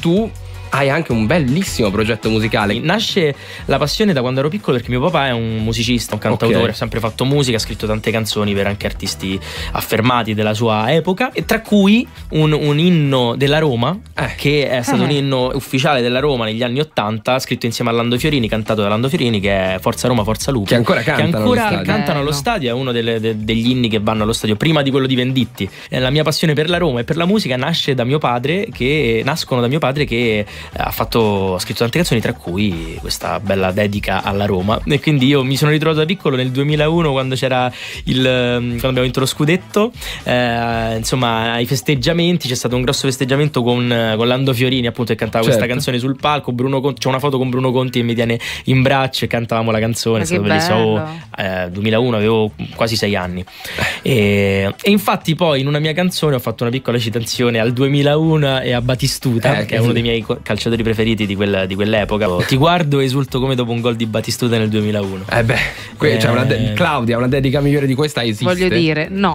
tu hai anche un bellissimo progetto musicale. Nasce la passione da quando ero piccolo perché mio papà è un musicista, un cantautore, ha sempre fatto musica, ha scritto tante canzoni per anche artisti affermati della sua epoca, e tra cui un, un inno della Roma eh. che è stato un eh. inno ufficiale della Roma negli anni Ottanta, scritto insieme a Lando Fiorini, cantato da Lando Fiorini, che è Forza Roma, Forza Luca. Che ancora cantano, che ancora allo, stadio. Eh, allo stadio, è uno delle, de, degli inni che vanno allo stadio, prima di quello di Venditti. La mia passione per la Roma e per la musica nasce da mio padre, che nascono da mio padre che ha, fatto, ha scritto tante canzoni, tra cui questa bella dedica alla Roma. E quindi io mi sono ritrovato da piccolo nel 2001 quando c'era il mm, quando abbiamo vinto lo scudetto. Eh, insomma, ai festeggiamenti c'è stato un grosso festeggiamento con con Lando Fiorini appunto che cantava certo. questa canzone sul palco c'è una foto con Bruno Conti che mi tiene in braccio e cantavamo la canzone è stato bellissimo eh, 2001 avevo quasi sei anni e, e, infatti poi in una mia canzone ho fatto una piccola citazione al 2001 e a Batistuta eh, che è uno dei miei calciatori preferiti di, quel, di quell'epoca ti guardo e esulto come dopo un gol di Batistuta nel 2001 eh beh que- eh, cioè una Claudia una dedica migliore di questa esiste voglio dire no